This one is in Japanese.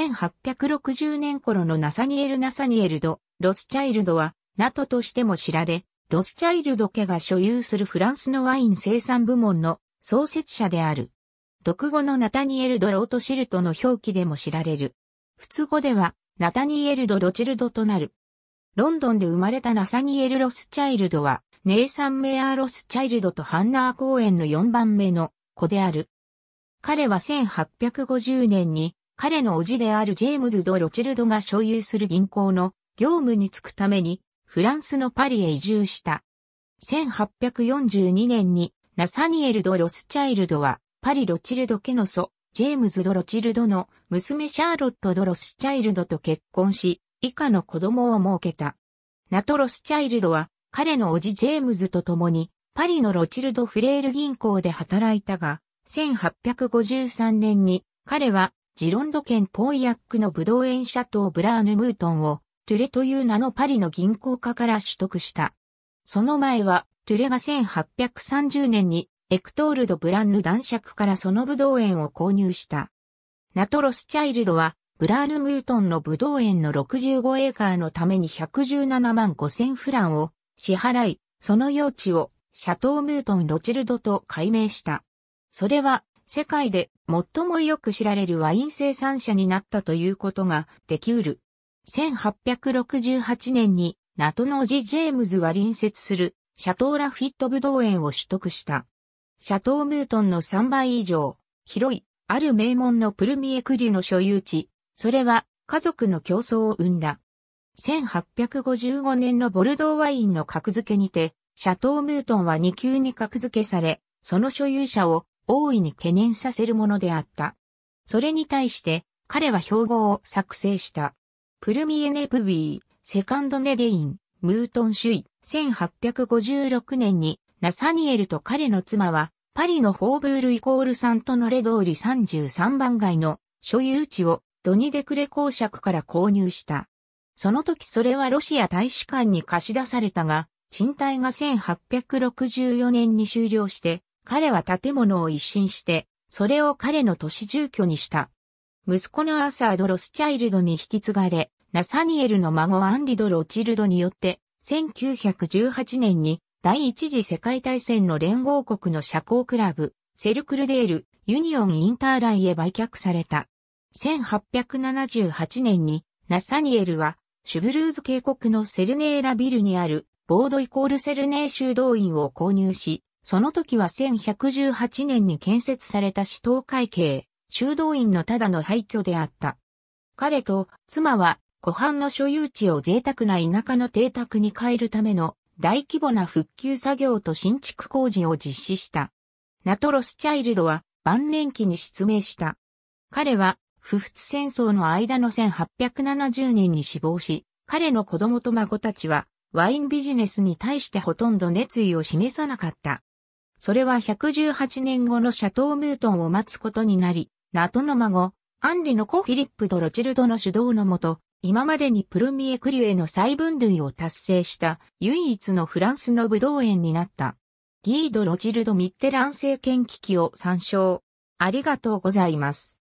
1860年頃のナサニエル・ナサニエルド・ロスチャイルドは、ナトとしても知られ、ロスチャイルド家が所有するフランスのワイン生産部門の創設者である。独語のナタニエル・ド・ロートシルトの表記でも知られる。普通語では、ナタニエル・ド・ロチルドとなる。ロンドンで生まれたナサニエル・ロスチャイルドは、ネイサン・メアー・ロスチャイルドとハンナー公園の4番目の子である。彼は1850年に彼の叔父であるジェームズ・ド・ロチルドが所有する銀行の業務に就くために、フランスのパリへ移住した。1842年にナサニエル・ド・ロスチャイルドは、パリ・ロチルド家の祖、ジェームズ・ド・ロチルドの娘シャーロット・ド・ロスチャイルドと結婚し、以下の子供を設けた。ナト・ロスチャイルドは、彼の叔父ジェームズと共に、パリのロチルド・フレール銀行で働いたが、1853年に彼はジロンド県ポーイヤックのブドウ園シャトーブラーヌムートンを、トゥレという名のパリの銀行家から取得した。その前は、トゥレが1830年に、エクトールド・ブランヌ男爵からそのブドウ園を購入した。ナトロス・チャイルドは、ブラーヌ・ムートンのブドウ園の65エーカーのために117万5千フランを支払い、その用地をシャトー・ムートン・ロチルドと改名した。それは世界で最もよく知られるワイン生産者になったということができうる。1868年にナトノージ・ジェームズは隣接するシャトーラフィットブドウ園を取得した。シャトームートンの3倍以上、広い、ある名門のプルミエクリュの所有地、それは家族の競争を生んだ。1855年のボルドーワインの格付けにて、シャトームートンは2級に格付けされ、その所有者を大いに懸念させるものであった。それに対して彼は標語を作成した。プルミエネプビー、セカンドネデイン、ムートン主位、1856年にナサニエルと彼の妻はパリのフォーブールイコールサントノレ通り33番街の所有地をドニデクレ公爵から購入した。その時それはロシア大使館に貸し出されたが、賃貸が1864年に終了して、彼は建物を一新して、それを彼の都市住居にした。息子のアーサー・ド・ロスチャイルドに引き継がれ、ナサニエルの孫アンリ・ド・ロチルドによって、1918年に第一次世界大戦の連合国の社交クラブ、セルクルデール、ユニオン・インターライへ売却された。1878年に、ナサニエルは、シュブルーズ渓谷のセルネーラビルにある、ボードイコールセルネー修道院を購入し、その時は1118年に建設された市東会計、修道院のただの廃墟であった。彼と妻は湖畔の所有地を贅沢な田舎の邸宅に変えるための大規模な復旧作業と新築工事を実施した。ナトロスチャイルドは晩年期に失明した。彼は不仏戦争の間の1870年に死亡し、彼の子供と孫たちはワインビジネスに対してほとんど熱意を示さなかった。それは118年後のシャトー・ムートンを待つことになり、ナトの孫、アンリの子フィリップ・ド・ロチルドの主導のもと、今までにプルミエ・クリュエの再分類を達成した唯一のフランスの武道園になった。ギード・ロチルド・ミッテラン政権危機を参照。ありがとうございます。